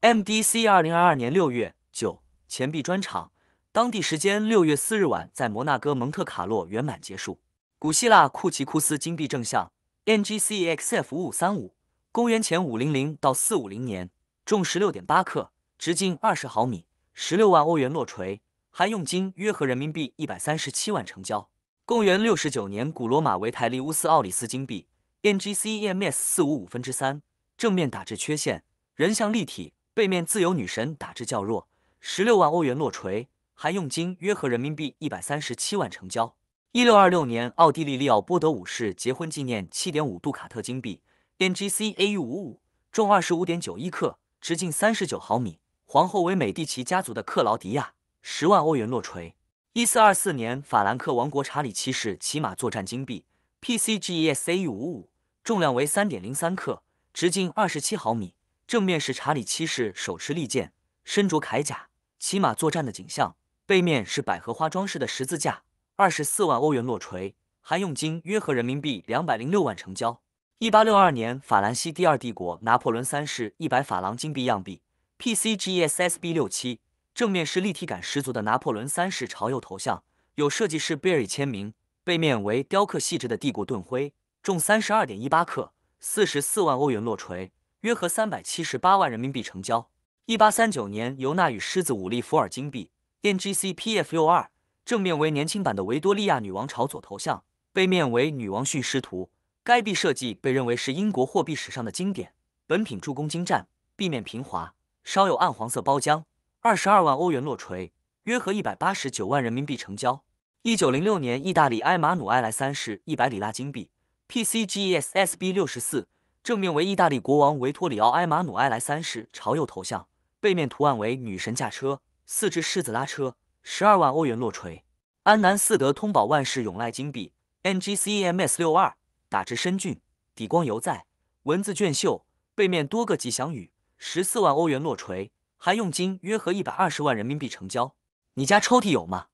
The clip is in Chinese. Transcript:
MDC 二零二二年六月九钱币专场，当地时间六月四日晚在摩纳哥蒙特卡洛圆满结束。古希腊库奇库斯金币正像，NGC XF 五五三五，公元前五零零到四五零年，重十六点八克，直径二十毫米，十六万欧元落锤，含用金约合人民币一百三十七万成交。公元六十九年古罗马维泰利乌斯奥里斯金币，NGC EMS 四五五分之三，正面打制缺陷，人像立体。背面自由女神打制较弱，十六万欧元落锤，含佣金约合人民币一百三十七万成交。一六二六年奥地利利奥波德五世结婚纪念七点五杜卡特金币，NGC AU 五五，重二十五点九一克，直径三十九毫米，皇后为美第奇家族的克劳迪亚，十万欧元落锤。一四二四年法兰克王国查理七世骑马作战金币，PCGS e AU 五五，重量为三点零三克，直径二十七毫米。正面是查理七世手持利剑、身着铠甲、骑马作战的景象，背面是百合花装饰的十字架。二十四万欧元落锤，含用金约合人民币两百零六万成交。一八六二年，法兰西第二帝国拿破仑三世一百法郎金币样币，PCGSSB 六七。正面是立体感十足的拿破仑三世朝右头像，有设计师 Berry 签名。背面为雕刻细致的帝国盾徽，重三十二点一八克，四十四万欧元落锤。约合三百七十八万人民币成交。一八三九年，尤纳与狮子五利福尔金币 （NGC PFU 二），正面为年轻版的维多利亚女王朝左头像，背面为女王训狮图。该币设计被认为是英国货币史上的经典。本品助攻精湛，币面平滑，稍有暗黄色包浆。二十二万欧元落锤，约合一百八十九万人民币成交。一九零六年，意大利埃马努埃莱三世一百里拉金币 （PCGS SB 六十四）。正面为意大利国王维托里奥·埃马努埃莱三世朝右头像，背面图案为女神驾车，四只狮子拉车，十二万欧元落锤。安南四德通宝万世永赖金币，NGC MS 六二，打至深峻，底光犹在，文字卷秀，背面多个吉祥语，十四万欧元落锤，含佣金约合一百二十万人民币成交。你家抽屉有吗？